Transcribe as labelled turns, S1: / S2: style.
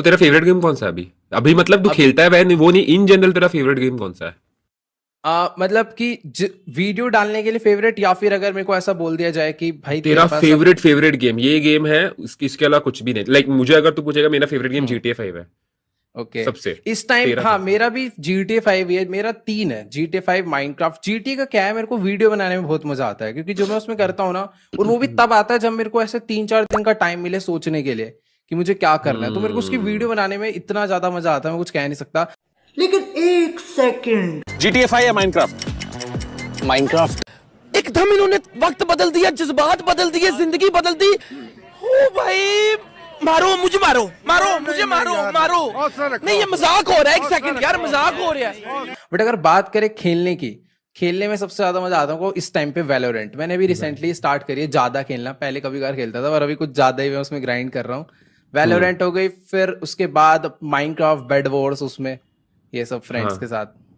S1: तो तेरा favourite game कौन सा है अभी अभी मतलब तू खेलता है वह नहीं, वो नहीं इन जनरल तेरा फेवरेट गेम कौन सा है
S2: आ, मतलब कि वीडियो डालने के लिए फेवरेट या फिर अगर मेरे को ऐसा बोल दिया जाए कि भाई तेरा फेवरेट
S1: सब... फेवरेट गेम ये गेम है इसके इसके अलावा कुछ भी नहीं लाइक like, मुझे अगर तू पूछेगा मेरा फेवरेट गेम जीटीए फाइव है ओके okay. सबसे इस टाइम हाँ
S2: मेरा भी जीटीए फाइव है मेरा तीन है जीटीए फाइव माइनक्राफ्ट जीटीए का क्या है मेरे को वीडियो बनाने में बहुत मजा आता है क्योंकि जो मैं उसमें करता हूँ ना और वो भी तब आता है जब मेरे को ऐसे तीन चार दिन का टाइम मिले सोचने के लिए कि मुझे क्या करना है तो मेरे को उसकी हम्म। वीडियो बनाने में इतना ज्यादा मजा आता है मैं कुछ कह नहीं सकता लेकिन एक सेकेंड जी सेकंड जीटीएफआई
S3: या माइनक्राफ्ट माइनक्राफ्ट एकदम इन्होंने वक्त बदल दिया जज्बात बदल दिए जिंदगी बदल दी ओ भाई मारो मुझे मारो मारो मुझे मारो मारो नहीं ये मजाक हो रहा है एक सेकंड यार मजाक हो रहा है
S2: बट अगर बात करें खेलने की खेलने में सबसे ज्यादा मजा आता है इस टाइम पे वेलोरेंट मैंने भी रिसेंटली स्टार्ट करी है ज्यादा खेलना पहले कभी कभार खेलता था और अभी कुछ ज्यादा ही मैं उसमें ग्राइंड कर रहा हूँ वेलोरेंट hmm. हो गई फिर उसके बाद माइंड क्राफ्ट बेड वॉर्स उसमें ये सब फ्रेंड्स हाँ. के साथ